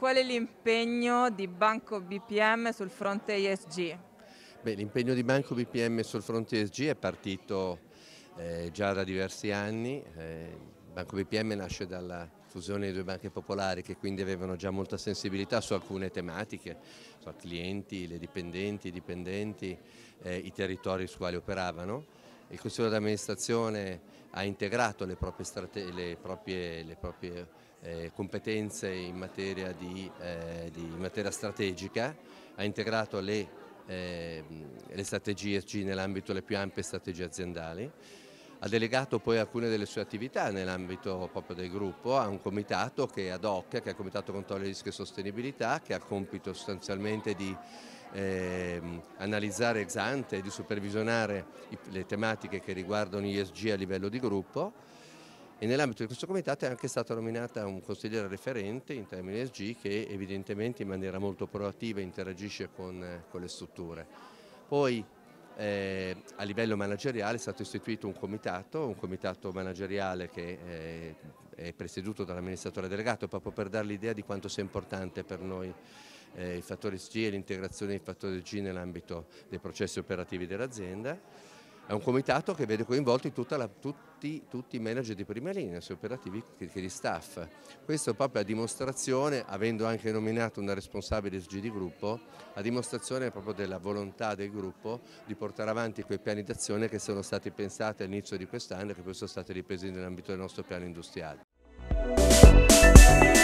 Qual è l'impegno di Banco BPM sul fronte ESG? L'impegno di Banco BPM sul fronte ISG è partito eh, già da diversi anni. Eh, Banco BPM nasce dalla fusione di due banche popolari che quindi avevano già molta sensibilità su alcune tematiche, su clienti, le dipendenti, i dipendenti, eh, i territori su quali operavano il Consiglio d'amministrazione ha integrato le proprie, le proprie, le proprie eh, competenze in materia, di, eh, di, in materia, strategica, ha integrato le, eh, le strategie ESG nell'ambito delle più ampie strategie aziendali, ha delegato poi alcune delle sue attività nell'ambito proprio del gruppo a un comitato che è ad hoc, che è il Comitato Controllo di Rischio e Sostenibilità, che ha il compito sostanzialmente di eh, analizzare ex ante e di supervisionare i, le tematiche che riguardano ESG a livello di gruppo e nell'ambito di questo comitato è anche stata nominata un consigliere referente in termini ESG che evidentemente in maniera molto proattiva interagisce con, con le strutture. Poi eh, a livello manageriale è stato istituito un comitato, un comitato manageriale che eh, è presieduto dall'amministratore delegato proprio per dare l'idea di quanto sia importante per noi eh, il fattore SG e l'integrazione del fattore G nell'ambito dei processi operativi dell'azienda. È un comitato che vede coinvolti la, tutti, tutti, i manager di prima linea, sia operativi che, che di staff. Questo proprio a dimostrazione, avendo anche nominato una responsabile SG di gruppo, a dimostrazione proprio della volontà del gruppo di portare avanti quei piani d'azione che sono stati pensati all'inizio di quest'anno e che poi sono stati ripresi nell'ambito del nostro piano industriale.